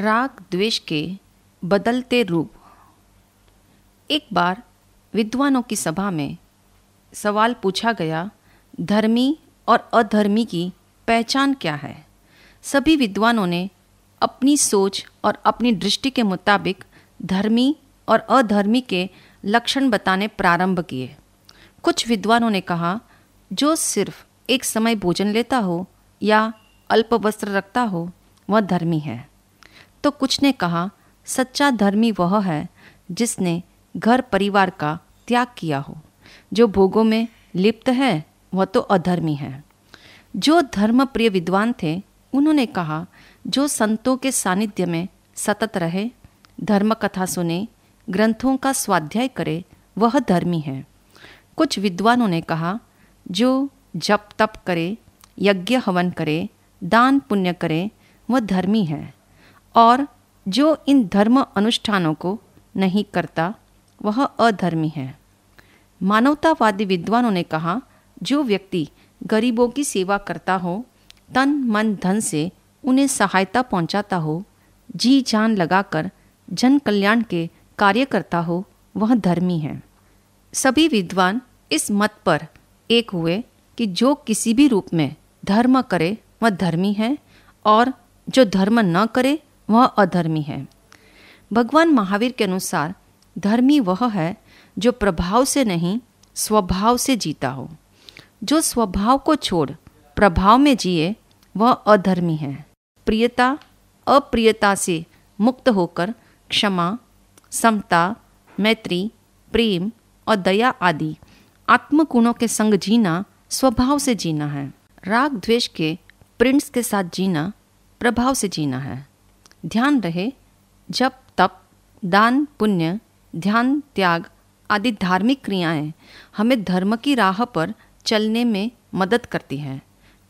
राग द्वेष के बदलते रूप एक बार विद्वानों की सभा में सवाल पूछा गया धर्मी और अधर्मी की पहचान क्या है सभी विद्वानों ने अपनी सोच और अपनी दृष्टि के मुताबिक धर्मी और अधर्मी के लक्षण बताने प्रारंभ किए कुछ विद्वानों ने कहा जो सिर्फ एक समय भोजन लेता हो या अल्प वस्त्र रखता हो वह धर्मी है तो कुछ ने कहा सच्चा धर्मी वह है जिसने घर परिवार का त्याग किया हो जो भोगों में लिप्त है वह तो अधर्मी है जो धर्म प्रिय विद्वान थे उन्होंने कहा जो संतों के सानिध्य में सतत रहे धर्म कथा सुने ग्रंथों का स्वाध्याय करे वह धर्मी है कुछ विद्वानों ने कहा जो जप तप करे यज्ञ हवन करे दान पुण्य करे वह धर्मी है और जो इन धर्म अनुष्ठानों को नहीं करता वह अधर्मी है मानवतावादी विद्वानों ने कहा जो व्यक्ति गरीबों की सेवा करता हो तन मन धन से उन्हें सहायता पहुंचाता हो जी जान लगाकर जन कल्याण के कार्य करता हो वह धर्मी है सभी विद्वान इस मत पर एक हुए कि जो किसी भी रूप में धर्म करे वह धर्मी है और जो धर्म न करे वह अधर्मी है भगवान महावीर के अनुसार धर्मी वह है जो प्रभाव से नहीं स्वभाव से जीता हो जो स्वभाव को छोड़ प्रभाव में जिए वह अधर्मी है प्रियता अप्रियता से मुक्त होकर क्षमा समता मैत्री प्रेम और दया आदि आत्मगुणों के संग जीना स्वभाव से जीना है राग द्वेष के प्रिंट्स के साथ जीना प्रभाव से जीना है ध्यान रहे जप तप दान पुण्य ध्यान त्याग आदि धार्मिक क्रियाएं हमें धर्म की राह पर चलने में मदद करती हैं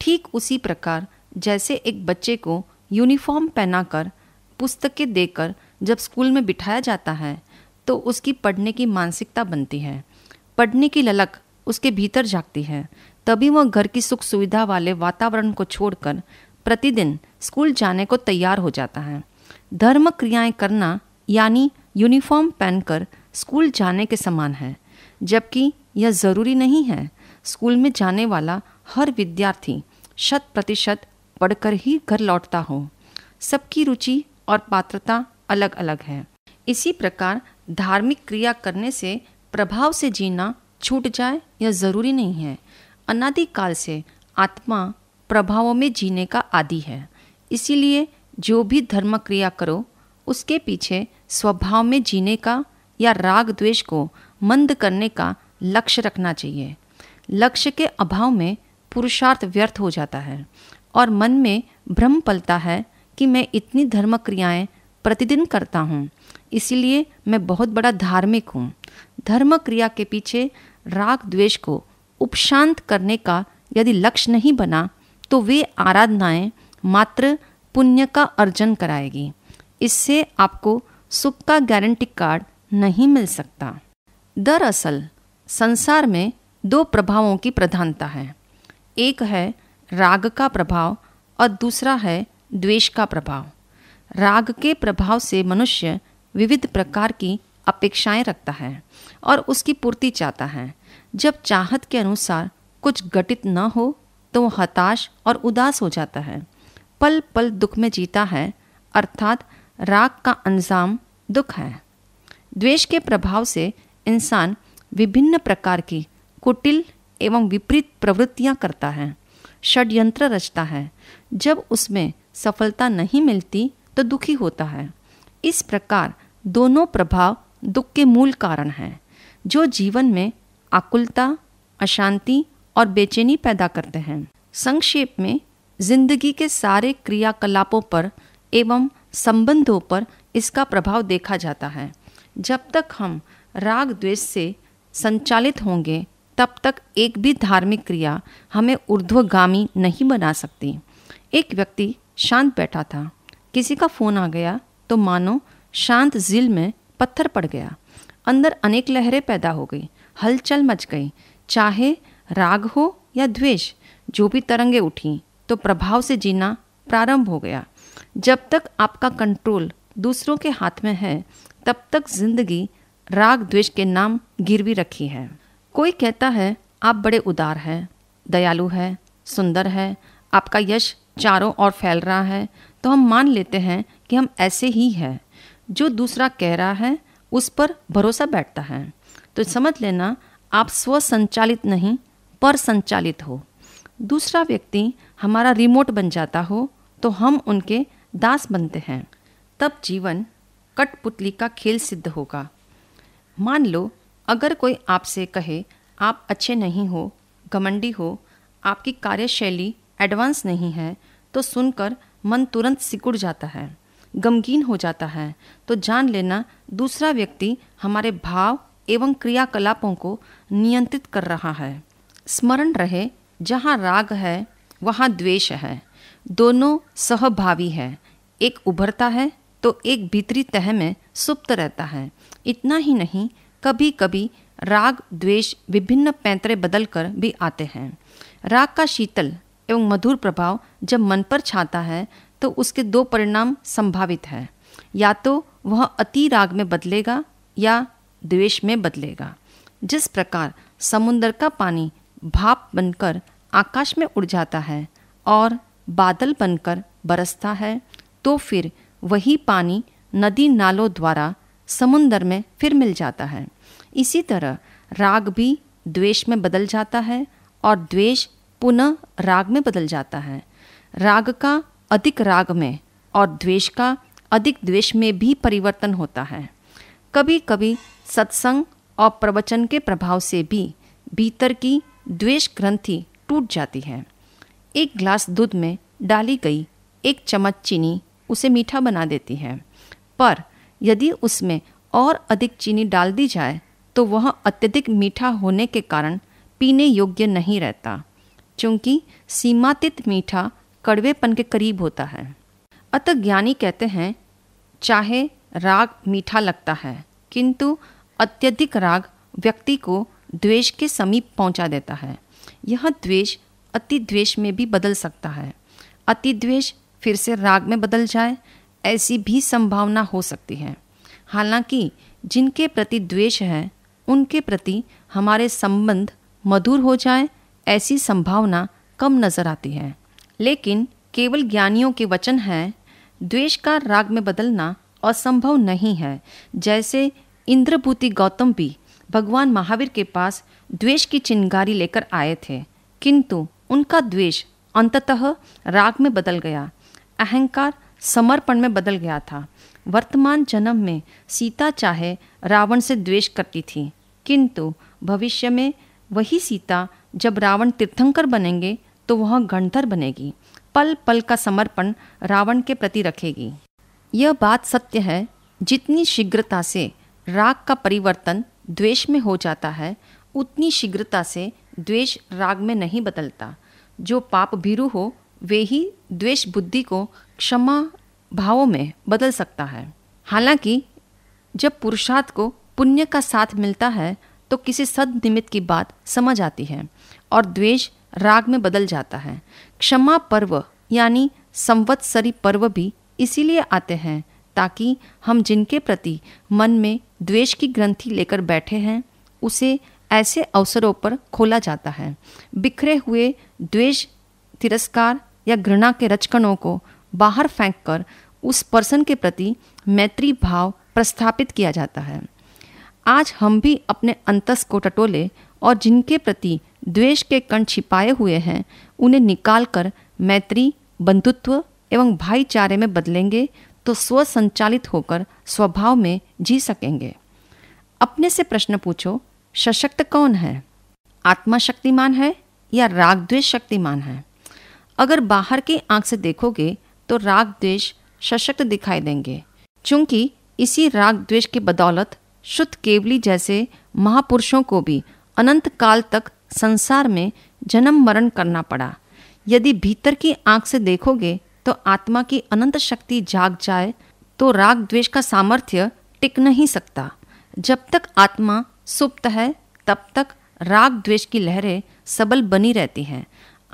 ठीक उसी प्रकार जैसे एक बच्चे को यूनिफॉर्म पहनाकर पुस्तकें देकर जब स्कूल में बिठाया जाता है तो उसकी पढ़ने की मानसिकता बनती है पढ़ने की ललक उसके भीतर जागती है तभी वह घर की सुख सुविधा वाले वातावरण को छोड़कर प्रतिदिन स्कूल जाने को तैयार हो जाता है धर्म क्रियाएं करना यानी यूनिफॉर्म पहनकर स्कूल जाने के समान है जबकि यह ज़रूरी नहीं है स्कूल में जाने वाला हर विद्यार्थी शत प्रतिशत पढ़कर ही घर लौटता हो सबकी रुचि और पात्रता अलग अलग है इसी प्रकार धार्मिक क्रिया करने से प्रभाव से जीना छूट जाए यह ज़रूरी नहीं है अनादिकाल से आत्मा प्रभावों में जीने का आदि है इसीलिए जो भी धर्म क्रिया करो उसके पीछे स्वभाव में जीने का या राग द्वेष को मंद करने का लक्ष्य रखना चाहिए लक्ष्य के अभाव में पुरुषार्थ व्यर्थ हो जाता है और मन में भ्रम पलता है कि मैं इतनी धर्म क्रियाएँ प्रतिदिन करता हूँ इसीलिए मैं बहुत बड़ा धार्मिक हूँ धर्म क्रिया के पीछे राग द्वेष को उपशांत करने का यदि लक्ष्य नहीं बना तो वे आराधनाएं मात्र पुण्य का अर्जन कराएगी इससे आपको सुख का गारंटी कार्ड नहीं मिल सकता दरअसल संसार में दो प्रभावों की प्रधानता है एक है राग का प्रभाव और दूसरा है द्वेष का प्रभाव राग के प्रभाव से मनुष्य विविध प्रकार की अपेक्षाएं रखता है और उसकी पूर्ति चाहता है जब चाहत के अनुसार कुछ घटित न हो तो वो हताश और उदास हो जाता है पल पल दुख में जीता है अर्थात राग का अंजाम दुख है द्वेष के प्रभाव से इंसान विभिन्न प्रकार की कुटिल एवं विपरीत प्रवृत्तियां करता है षड्यंत्र रचता है जब उसमें सफलता नहीं मिलती तो दुखी होता है इस प्रकार दोनों प्रभाव दुख के मूल कारण हैं जो जीवन में आकुलता अशांति और बेचैनी पैदा करते हैं संक्षेप में जिंदगी के सारे क्रियाकलापों पर एवं संबंधों पर इसका प्रभाव देखा जाता है जब तक हम राग द्वेष से संचालित होंगे तब तक एक भी धार्मिक क्रिया हमें ऊर्ध्वगामी नहीं बना सकती एक व्यक्ति शांत बैठा था किसी का फोन आ गया तो मानो शांत झील में पत्थर पड़ गया अंदर अनेक लहरें पैदा हो गई हलचल मच गई चाहे राग हो या द्वेष जो भी तरंगे उठी तो प्रभाव से जीना प्रारंभ हो गया जब तक आपका कंट्रोल दूसरों के हाथ में है तब तक जिंदगी राग द्वेष के नाम गिरवी रखी है कोई कहता है आप बड़े उदार हैं दयालु है सुंदर है आपका यश चारों ओर फैल रहा है तो हम मान लेते हैं कि हम ऐसे ही हैं जो दूसरा कह रहा है उस पर भरोसा बैठता है तो समझ लेना आप स्वसंचालित नहीं पर संचालित हो दूसरा व्यक्ति हमारा रिमोट बन जाता हो तो हम उनके दास बनते हैं तब जीवन कठपुतली का खेल सिद्ध होगा मान लो अगर कोई आपसे कहे आप अच्छे नहीं हो घमंडी हो आपकी कार्यशैली एडवांस नहीं है तो सुनकर मन तुरंत सिकुड़ जाता है गमगीन हो जाता है तो जान लेना दूसरा व्यक्ति हमारे भाव एवं क्रियाकलापों को नियंत्रित कर रहा है स्मरण रहे जहाँ राग है वहाँ द्वेष है दोनों सहभावी है एक उभरता है तो एक भीतरी तह में सुप्त रहता है इतना ही नहीं कभी कभी राग द्वेष विभिन्न पैंतरे बदल कर भी आते हैं राग का शीतल एवं मधुर प्रभाव जब मन पर छाता है तो उसके दो परिणाम संभावित है या तो वह अति राग में बदलेगा या द्वेष में बदलेगा जिस प्रकार समुद्र का पानी भाप बनकर आकाश में उड़ जाता है और बादल बनकर बरसता है तो फिर वही पानी नदी नालों द्वारा समुंदर में फिर मिल जाता है इसी तरह राग भी द्वेष में बदल जाता है और द्वेष पुनः राग में बदल जाता है राग का अधिक राग में और द्वेष का अधिक द्वेष में भी परिवर्तन होता है कभी कभी सत्संग और प्रवचन के प्रभाव से भी भीतर की द्वेष ग्रंथि टूट जाती है एक ग्लास दूध में डाली गई एक चम्मच चीनी उसे मीठा बना देती है पर यदि उसमें और अधिक चीनी डाल दी जाए तो वह अत्यधिक मीठा होने के कारण पीने योग्य नहीं रहता क्योंकि सीमातीत मीठा कड़वेपन के करीब होता है अतः ज्ञानी कहते हैं चाहे राग मीठा लगता है किंतु अत्यधिक राग व्यक्ति को द्वेष के समीप पहुंचा देता है यह द्वेष अति द्वेष में भी बदल सकता है अति द्वेष फिर से राग में बदल जाए ऐसी भी संभावना हो सकती है हालांकि जिनके प्रति द्वेष है उनके प्रति हमारे संबंध मधुर हो जाए ऐसी संभावना कम नजर आती है लेकिन केवल ज्ञानियों के वचन है द्वेष का राग में बदलना असंभव नहीं है जैसे इंद्रभूति गौतम भी भगवान महावीर के पास द्वेष की चिंगारी लेकर आए थे किंतु उनका द्वेष अंततः राग में बदल गया अहंकार समर्पण में बदल गया था वर्तमान जन्म में सीता चाहे रावण से द्वेष करती थी किंतु भविष्य में वही सीता जब रावण तीर्थंकर बनेंगे तो वह गणधर बनेगी पल पल का समर्पण रावण के प्रति रखेगी यह बात सत्य है जितनी शीघ्रता से राग का परिवर्तन द्वेष में हो जाता है उतनी शीघ्रता से द्वेष राग में नहीं बदलता जो पाप भीरु हो वे ही द्वेष बुद्धि को क्षमा भावों में बदल सकता है हालांकि जब पुरुषार्थ को पुण्य का साथ मिलता है तो किसी सदनिमित्त की बात समझ आती है और द्वेष राग में बदल जाता है क्षमा पर्व यानी संवत्सरी पर्व भी इसीलिए आते हैं ताकि हम जिनके प्रति मन में द्वेष की ग्रंथि लेकर बैठे हैं उसे ऐसे अवसरों पर खोला जाता है बिखरे हुए द्वेष तिरस्कार या घृणा के रचकणों को बाहर फेंक कर उस पर्सन के प्रति मैत्री भाव प्रस्थापित किया जाता है आज हम भी अपने अंतस को टटोले और जिनके प्रति द्वेष के कण छिपाए हुए हैं उन्हें निकाल कर मैत्री बंधुत्व एवं भाईचारे में बदलेंगे तो स्व संचालित होकर स्वभाव में जी सकेंगे अपने से प्रश्न पूछो सशक्त कौन है आत्मा शक्तिमान है या राग द्वेष शक्तिमान है अगर बाहर की आंख से देखोगे तो राग द्वेष सशक्त दिखाई देंगे क्योंकि इसी राग द्वेष की बदौलत शुद्ध केवली जैसे महापुरुषों को भी अनंत काल तक संसार में जन्म मरण करना पड़ा यदि भीतर की आंख से देखोगे तो आत्मा की अनंत शक्ति जाग जाए तो राग द्वेष का सामर्थ्य टिक नहीं सकता जब तक आत्मा सुप्त है तब तक राग द्वेष की लहरें सबल बनी रहती हैं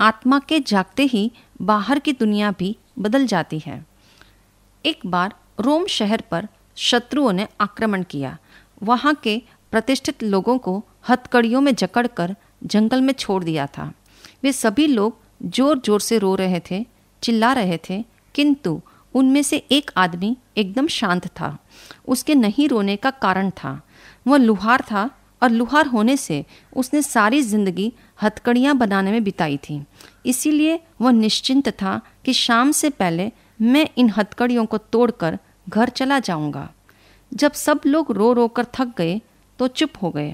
आत्मा के जागते ही बाहर की दुनिया भी बदल जाती है एक बार रोम शहर पर शत्रुओं ने आक्रमण किया वहाँ के प्रतिष्ठित लोगों को हथकड़ियों में जकड़कर जंगल में छोड़ दिया था वे सभी लोग जोर जोर से रो रहे थे चिल्ला रहे थे किंतु उनमें से एक आदमी एकदम शांत था उसके नहीं रोने का कारण था वह लुहार था और लुहार होने से उसने सारी जिंदगी हथकड़ियाँ बनाने में बिताई थी इसीलिए वह निश्चिंत था कि शाम से पहले मैं इन हथकड़ियों को तोड़कर घर चला जाऊंगा जब सब लोग रो रो कर थक गए तो चुप हो गए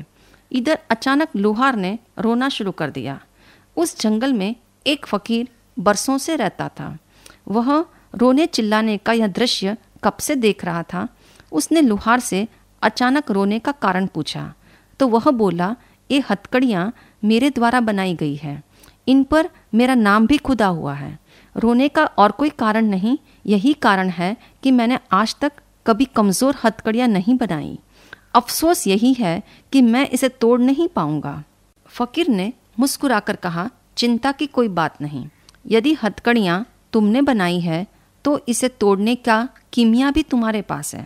इधर अचानक लुहार ने रोना शुरू कर दिया उस जंगल में एक फ़कीर बरसों से रहता था वह रोने चिल्लाने का यह दृश्य कब से देख रहा था उसने लुहार से अचानक रोने का कारण पूछा तो वह बोला ये हथकड़ियाँ मेरे द्वारा बनाई गई है इन पर मेरा नाम भी खुदा हुआ है रोने का और कोई कारण नहीं यही कारण है कि मैंने आज तक कभी कमज़ोर हथकड़ियाँ नहीं बनाई अफसोस यही है कि मैं इसे तोड़ नहीं पाऊंगा फ़कीर ने मुस्कुराकर कहा चिंता की कोई बात नहीं यदि हथकड़ियाँ तुमने बनाई है तो इसे तोड़ने का किमिया भी तुम्हारे पास है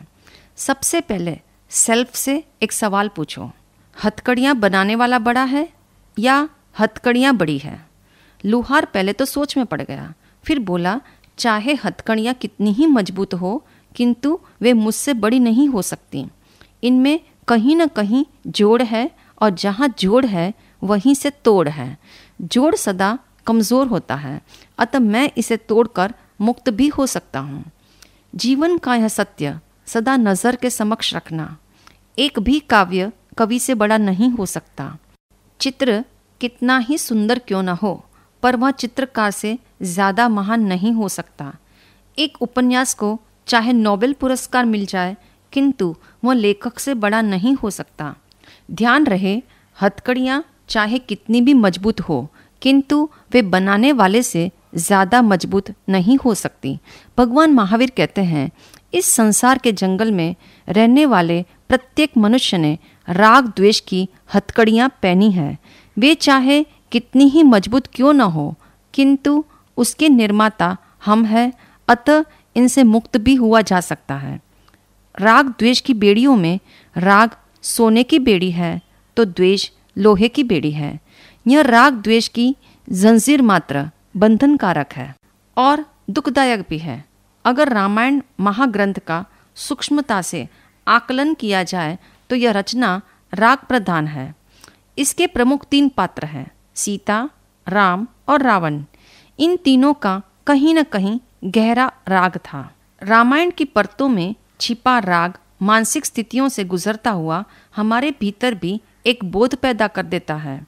सबसे पहले सेल्फ से एक सवाल पूछो हथकड़ियाँ बनाने वाला बड़ा है या हथकड़ियाँ बड़ी है लुहार पहले तो सोच में पड़ गया फिर बोला चाहे हथकड़ियाँ कितनी ही मजबूत हो किंतु वे मुझसे बड़ी नहीं हो सकती इनमें कहीं न कहीं जोड़ है और जहाँ जोड़ है वहीं से तोड़ है जोड़ सदा कमज़ोर होता है अतः मैं इसे तोड़कर मुक्त भी हो सकता हूँ जीवन का यह सत्य सदा नज़र के समक्ष रखना एक भी काव्य कवि से बड़ा नहीं हो सकता चित्र कितना ही सुंदर क्यों न हो पर वह चित्रकार से ज़्यादा महान नहीं हो सकता एक उपन्यास को चाहे नोबेल पुरस्कार मिल जाए किंतु वह लेखक से बड़ा नहीं हो सकता ध्यान रहे हथकड़ियाँ चाहे कितनी भी मजबूत हो किंतु वे बनाने वाले से ज़्यादा मजबूत नहीं हो सकती भगवान महावीर कहते हैं इस संसार के जंगल में रहने वाले प्रत्येक मनुष्य ने राग द्वेष की हथकड़ियाँ पहनी है वे चाहे कितनी ही मजबूत क्यों न हो किंतु उसके निर्माता हम हैं अतः इनसे मुक्त भी हुआ जा सकता है राग द्वेष की बेड़ियों में राग सोने की बेड़ी है तो द्वेष लोहे की बेड़ी है यह राग द्वेष की जंजीर मात्र बंधन कारक है और दुखदायक भी है अगर रामायण महाग्रंथ का सूक्ष्मता से आकलन किया जाए तो यह रचना राग प्रधान है इसके प्रमुख तीन पात्र हैं सीता राम और रावण इन तीनों का कहीं न कहीं गहरा राग था रामायण की परतों में छिपा राग मानसिक स्थितियों से गुजरता हुआ हमारे भीतर भी एक बोध पैदा कर देता है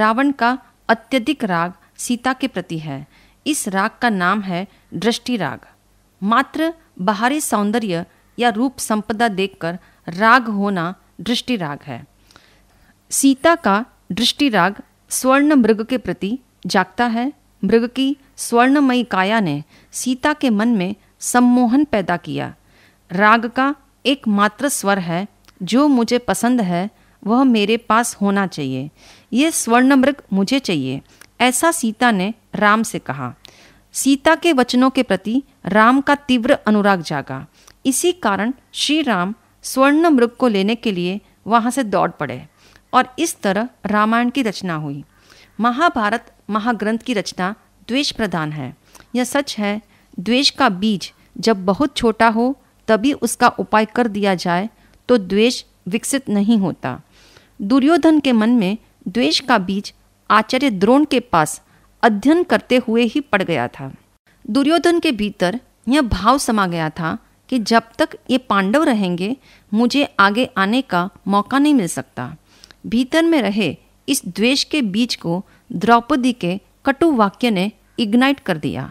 रावण का अत्यधिक राग सीता के प्रति है इस राग का नाम है दृष्टि राग मात्र बाहरी सौंदर्य या रूप संपदा देखकर राग होना दृष्टि राग है सीता का दृष्टि राग स्वर्ण मृग के प्रति जागता है मृग की स्वर्णमयी काया ने सीता के मन में सम्मोहन पैदा किया राग का एकमात्र स्वर है जो मुझे पसंद है वह मेरे पास होना चाहिए यह स्वर्णमृग मुझे चाहिए ऐसा सीता ने राम से कहा सीता के वचनों के प्रति राम का तीव्र अनुराग जागा इसी कारण श्री राम स्वर्ण मृग को लेने के लिए वहाँ से दौड़ पड़े और इस तरह रामायण की रचना हुई महाभारत महाग्रंथ की रचना द्वेष प्रधान है यह सच है द्वेष का बीज जब बहुत छोटा हो तभी उसका उपाय कर दिया जाए तो द्वेष विकसित नहीं होता दुर्योधन के मन में द्वेष का बीज आचार्य द्रोण के पास अध्ययन करते हुए ही पड़ गया था दुर्योधन के भीतर यह भाव समा गया था कि जब तक ये पांडव रहेंगे मुझे आगे आने का मौका नहीं मिल सकता भीतर में रहे इस द्वेष के बीज को द्रौपदी के कटु वाक्य ने इग्नाइट कर दिया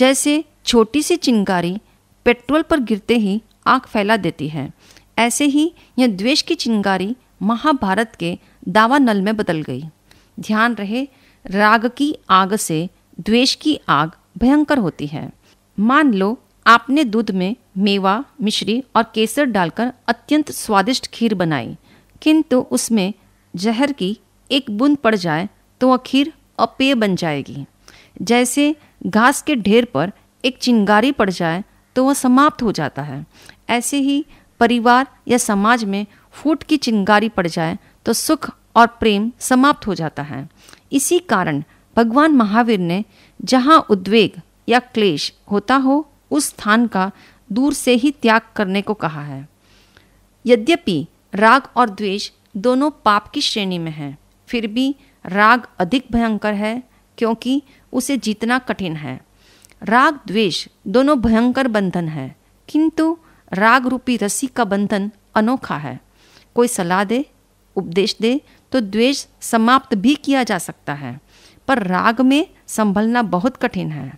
जैसे छोटी सी चिंगारी पेट्रोल पर गिरते ही आग फैला देती है ऐसे ही यह द्वेष की चिंगारी महाभारत के दावानल में बदल गई ध्यान रहे राग की आग से द्वेष की आग भयंकर होती है मान लो आपने दूध में मेवा मिश्री और केसर डालकर अत्यंत स्वादिष्ट खीर बनाई किंतु उसमें जहर की एक बूंद पड़ जाए तो वह खीर अपेय बन जाएगी जैसे घास के ढेर पर एक चिंगारी पड़ जाए तो वह समाप्त हो जाता है ऐसे ही परिवार या समाज में फूट की चिंगारी पड़ जाए तो सुख और प्रेम समाप्त हो जाता है इसी कारण भगवान महावीर ने जहाँ उद्वेग या क्लेश होता हो उस स्थान का दूर से ही त्याग करने को कहा है यद्यपि राग और द्वेष दोनों पाप की श्रेणी में हैं फिर भी राग अधिक भयंकर है क्योंकि उसे जीतना कठिन है राग द्वेष दोनों भयंकर बंधन है किंतु राग रूपी रसी का बंधन अनोखा है कोई सलाह दे उपदेश दे तो द्वेष समाप्त भी किया जा सकता है पर राग में संभलना बहुत कठिन है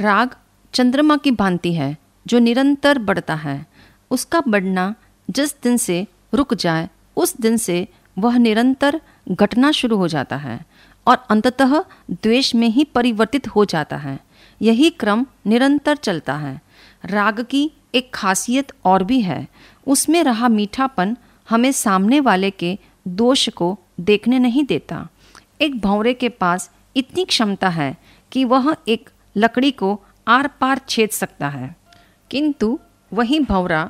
राग चंद्रमा की भांति है जो निरंतर बढ़ता है उसका बढ़ना जिस दिन से रुक जाए उस दिन से वह निरंतर घटना शुरू हो जाता है और अंततः द्वेष में ही परिवर्तित हो जाता है यही क्रम निरंतर चलता है राग की एक खासियत और भी है उसमें रहा मीठापन हमें सामने वाले के दोष को देखने नहीं देता एक भौरे के पास इतनी क्षमता है कि वह एक लकड़ी को आर पार छेद सकता है किंतु वही भौरा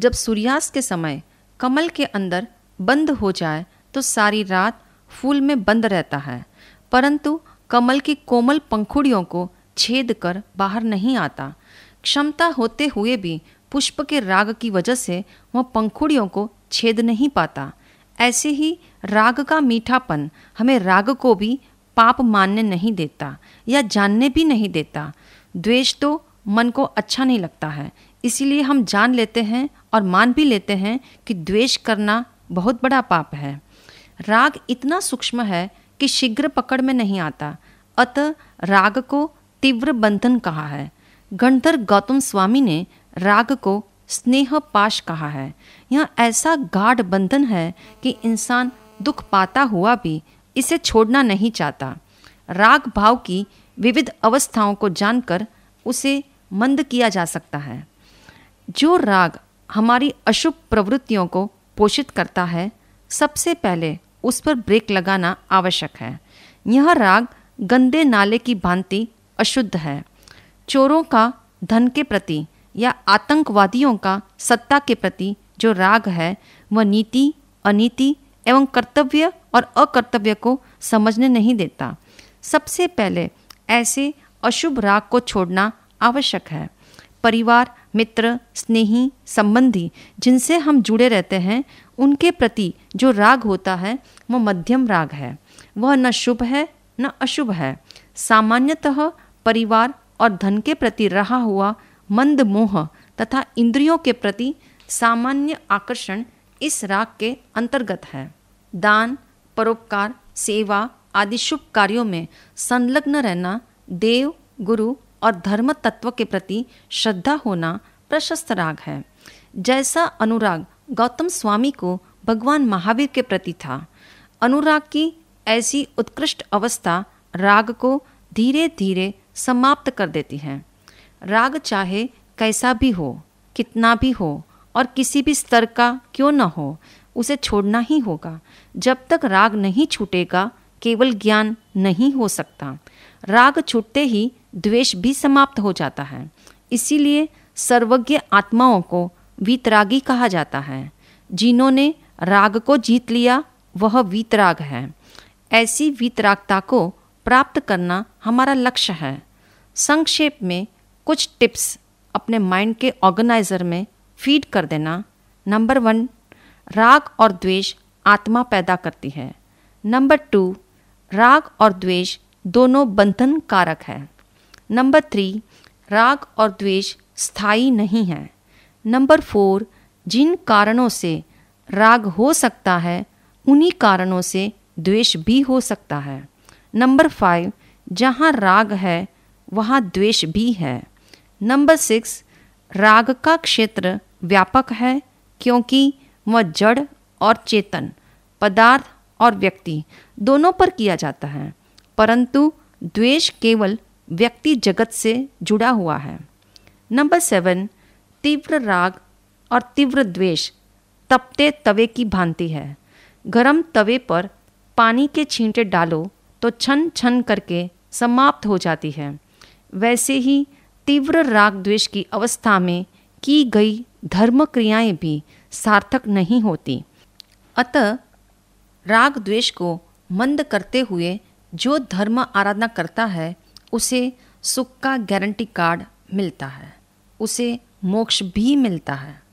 जब सूर्यास्त के समय कमल के अंदर बंद हो जाए तो सारी रात फूल में बंद रहता है परंतु कमल की कोमल पंखुड़ियों को छेद कर बाहर नहीं आता क्षमता होते हुए भी पुष्प के राग की वजह से वह पंखुड़ियों को छेद नहीं पाता ऐसे ही राग का मीठापन हमें राग को भी पाप मानने नहीं देता या जानने भी नहीं देता द्वेष तो मन को अच्छा नहीं लगता है इसीलिए हम जान लेते हैं और मान भी लेते हैं कि द्वेष करना बहुत बड़ा पाप है राग इतना सूक्ष्म है कि शीघ्र पकड़ में नहीं आता अतः राग को तीव्र बंधन कहा है गणधर गौतम स्वामी ने राग को स्नेह पाश कहा है यह ऐसा गाढ़ बंधन है कि इंसान दुख पाता हुआ भी इसे छोड़ना नहीं चाहता राग भाव की विविध अवस्थाओं को जानकर उसे मंद किया जा सकता है जो राग हमारी अशुभ प्रवृत्तियों को पोषित करता है सबसे पहले उस पर ब्रेक लगाना आवश्यक है यह राग गंदे नाले की भांति अशुद्ध है चोरों का धन के प्रति या आतंकवादियों का सत्ता के प्रति जो राग है वह नीति अनीति एवं कर्तव्य और अकर्तव्य को समझने नहीं देता सबसे पहले ऐसे अशुभ राग को छोड़ना आवश्यक है परिवार मित्र स्नेही संबंधी जिनसे हम जुड़े रहते हैं उनके प्रति जो राग होता है वह मध्यम राग है वह न शुभ है न अशुभ है सामान्यतः परिवार और धन के प्रति रहा हुआ मंद मोह तथा इंद्रियों के प्रति सामान्य आकर्षण इस राग के अंतर्गत है दान परोपकार सेवा आदि शुभ कार्यों में संलग्न रहना देव गुरु और धर्म तत्व के प्रति श्रद्धा होना प्रशस्त राग है जैसा अनुराग गौतम स्वामी को भगवान महावीर के प्रति था अनुराग की ऐसी उत्कृष्ट अवस्था राग को धीरे धीरे समाप्त कर देती है राग चाहे कैसा भी हो कितना भी हो और किसी भी स्तर का क्यों न हो उसे छोड़ना ही होगा जब तक राग नहीं छूटेगा केवल ज्ञान नहीं हो सकता राग छूटते ही द्वेष भी समाप्त हो जाता है इसीलिए सर्वज्ञ आत्माओं को वीतरागी कहा जाता है जिन्होंने राग को जीत लिया वह वीतराग है ऐसी वीतरागता को प्राप्त करना हमारा लक्ष्य है संक्षेप में कुछ टिप्स अपने माइंड के ऑर्गेनाइजर में फीड कर देना नंबर वन राग और द्वेष आत्मा पैदा करती है नंबर टू राग और द्वेष दोनों बंधन कारक है नंबर थ्री राग और द्वेष स्थाई नहीं है नंबर फोर जिन कारणों से राग हो सकता है उन्हीं कारणों से द्वेष भी हो सकता है नंबर फाइव जहाँ राग है वहाँ द्वेष भी है नंबर सिक्स राग का क्षेत्र व्यापक है क्योंकि वह जड़ और चेतन पदार्थ और व्यक्ति दोनों पर किया जाता है परंतु द्वेष केवल व्यक्ति जगत से जुड़ा हुआ है नंबर सेवन तीव्र राग और तीव्र द्वेष तपते तवे की भांति है गरम तवे पर पानी के छींटे डालो तो छन छन करके समाप्त हो जाती है वैसे ही तीव्र राग द्वेष की अवस्था में की गई धर्म क्रियाएं भी सार्थक नहीं होती अतः राग द्वेष को मंद करते हुए जो धर्म आराधना करता है उसे सुख का गारंटी कार्ड मिलता है उसे मोक्ष भी मिलता है